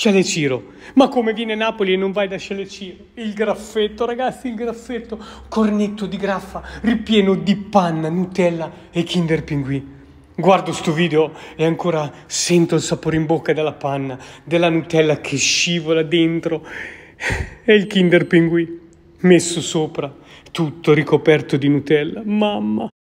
Sceleciro. Ma come viene Napoli e non vai da Sceleciro? Il graffetto, ragazzi, il graffetto. Cornetto di graffa ripieno di panna, Nutella e Kinder Pinguì. Guardo sto video e ancora sento il sapore in bocca della panna, della Nutella che scivola dentro e il Kinder Pinguì messo sopra, tutto ricoperto di Nutella. Mamma!